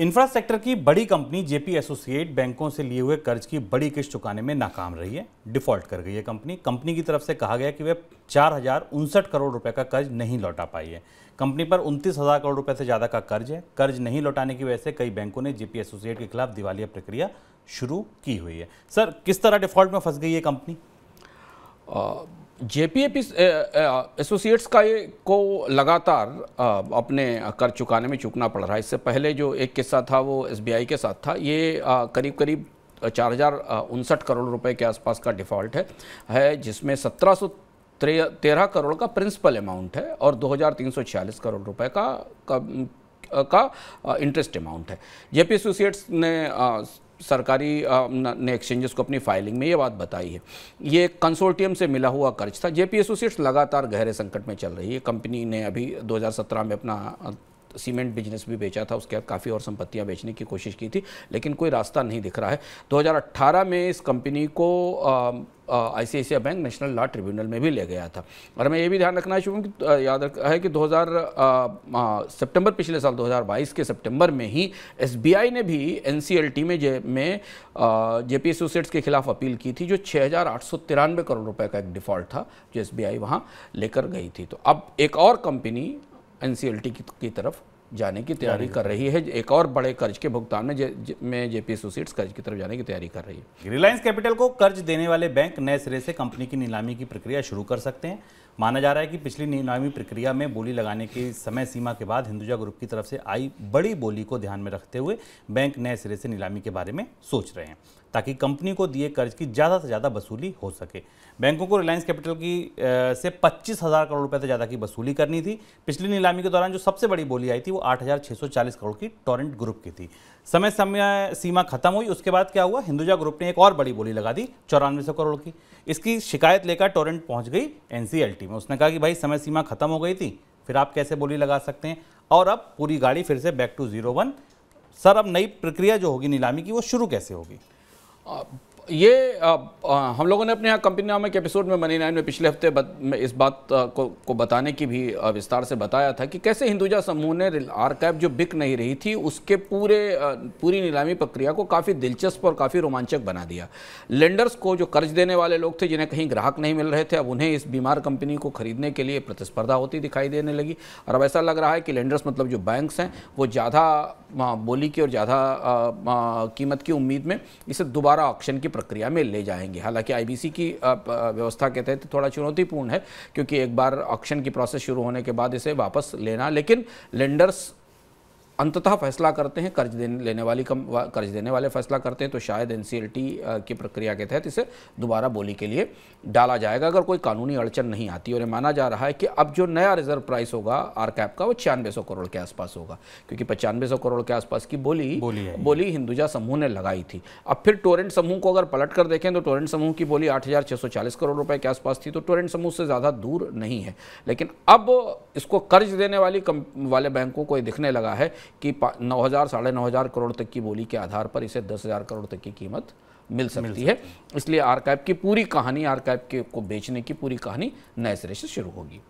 infrastructure की बड़ी company JP associate बैंकों से लिए हुए कर्ज की बड़ी किश्त चुकाने में नाकाम रही है डिफॉल्ट कर गई है कंपनी कंपनी की तरफ से कहा गया कि वह चार हजार उनसठ करोड़ रुपए का कर्ज नहीं लौटा पाई है कंपनी पर उनतीस हजार करोड़ रुपए से ज़्यादा का कर्ज है कर्ज नहीं लौटाने की वजह से कई बैंकों ने जेपी एसोसिएट के खिलाफ दिवालिया प्रक्रिया शुरू की हुई है सर किस तरह डिफॉल्ट में फंस गई है कंपनी जेपीएपी एसोसिएट्स का ये को लगातार अपने कर चुकाने में चुकना पड़ रहा है इससे पहले जो एक किस्सा था वो एसबीआई के साथ था ये करीब करीब चार हज़ार उनसठ करोड़ रुपए के आसपास का डिफ़ॉल्ट है है जिसमें सत्रह सौ तेरह करोड़ का प्रिंसिपल अमाउंट है और दो हज़ार तीन सौ छियालीस करोड़ रुपए का, का का इंटरेस्ट अमाउंट है जेपी एसोसिएट्स ने सरकारी ने एक्सचेंजेस को अपनी फाइलिंग में ये बात बताई है ये कंसोर्टियम से मिला हुआ कर्ज था जेपी एसोसिएट्स लगातार गहरे संकट में चल रही है कंपनी ने अभी 2017 में अपना सीमेंट बिजनेस भी बेचा था उसके बाद काफ़ी और संपत्तियां बेचने की कोशिश की थी लेकिन कोई रास्ता नहीं दिख रहा है 2018 में इस कंपनी को आई बैंक नेशनल लॉ ट्रिब्यूनल में भी ले गया था और हमें ये भी ध्यान रखना चाहूँ कि याद रखा है कि 2000 सितंबर पिछले साल 2022 के सितंबर में ही एस ने भी एन में जे में जे पी एसोसिएट्स के खिलाफ अपील की थी जो छः करोड़ रुपये का एक डिफ़ॉल्ट था जो एस बी लेकर गई थी तो अब एक और कंपनी एन की, की तरफ जाने की तैयारी कर रही है एक और बड़े कर्ज के भुगतान में जे, जे, में जेपी एसोसिएट्स कर्ज की तरफ जाने की तैयारी कर रही है रिलायंस कैपिटल को कर्ज देने वाले बैंक नए सिरे से कंपनी की नीलामी की प्रक्रिया शुरू कर सकते हैं माना जा रहा है कि पिछली नीलामी प्रक्रिया में बोली लगाने की समय सीमा के बाद हिंदुजा ग्रुप की तरफ से आई बड़ी बोली को ध्यान में रखते हुए बैंक नए सिरे से नीलामी के बारे में सोच रहे हैं ताकि कंपनी को दिए कर्ज की ज़्यादा से ज़्यादा वसूली हो सके बैंकों को रिलायंस कैपिटल की से पच्चीस हज़ार करोड़ रुपए से ज़्यादा की वसूली करनी थी पिछली नीलामी के दौरान जो सबसे बड़ी बोली आई थी वो चालीस करोड़ की टोरेंट ग्रुप की थी समय समय सीमा खत्म हुई उसके बाद क्या हुआ हिंदुजा ग्रुप ने एक और बड़ी बोली लगा दी चौरानवे सौ करोड़ की इसकी शिकायत लेकर टोरेंट पहुँच गई टी में उसने कहा कि भाई समय सीमा खत्म हो गई थी फिर आप कैसे बोली लगा सकते हैं और अब पूरी गाड़ी फिर से back to zero one sir अब नई प्रक्रिया जो होगी नीलामी की वो शुरू कैसे होगी uh, ये आ, आ, हम लोगों ने अपने यहाँ कंपनी नामक एपिसोड में मनी नाइन में पिछले हफ्ते बत, में इस बात आ, को, को बताने की भी विस्तार से बताया था कि कैसे हिंदुजा समूह ने कैब जो बिक नहीं रही थी उसके पूरे आ, पूरी नीलामी प्रक्रिया को काफ़ी दिलचस्प और काफ़ी रोमांचक बना दिया लेंडर्स को जो कर्ज देने वाले लोग थे जिन्हें कहीं ग्राहक नहीं मिल रहे थे अब उन्हें इस बीमार कंपनी को खरीदने के लिए प्रतिस्पर्धा होती दिखाई देने लगी और अब ऐसा लग रहा है कि लेंडर्स मतलब जो बैंक्स हैं वो ज़्यादा बोली की और ज़्यादा कीमत की उम्मीद में इसे दोबारा ऑप्शन की प्रक्रिया में ले जाएंगे हालांकि आईबीसी की व्यवस्था के तहत थोड़ा चुनौतीपूर्ण है क्योंकि एक बार ऑक्शन की प्रोसेस शुरू होने के बाद इसे वापस लेना लेकिन लेंडर्स अंततः फैसला करते हैं कर्ज देने लेने वाली कम कर्ज देने वाले फैसला करते हैं तो शायद एन की प्रक्रिया के तहत इसे दोबारा बोली के लिए डाला जाएगा अगर कोई कानूनी अड़चन नहीं आती और ये माना जा रहा है कि अब जो नया रिजर्व प्राइस होगा आर कैप का वो छियानवे करोड़ के आसपास होगा क्योंकि पचानवे करोड़ के आसपास की बोली बोली, बोली हिंदुजा समूह ने लगाई थी अब फिर टोरेंट समूह को अगर पलट कर देखें तो टोरेंट समूह की बोली आठ करोड़ रुपए के आसपास थी तो टोरेंट समूह से ज़्यादा दूर नहीं है लेकिन अब इसको कर्ज देने वाली वाले बैंकों को दिखने लगा है कि नौ हज़ार साढ़े नौ हज़ार करोड़ तक की बोली के आधार पर इसे दस हज़ार करोड़ तक की कीमत मिल सकती, मिल सकती है इसलिए आर्काइव की पूरी कहानी आर्काइव के को बेचने की पूरी कहानी नए सिरे से शुरू होगी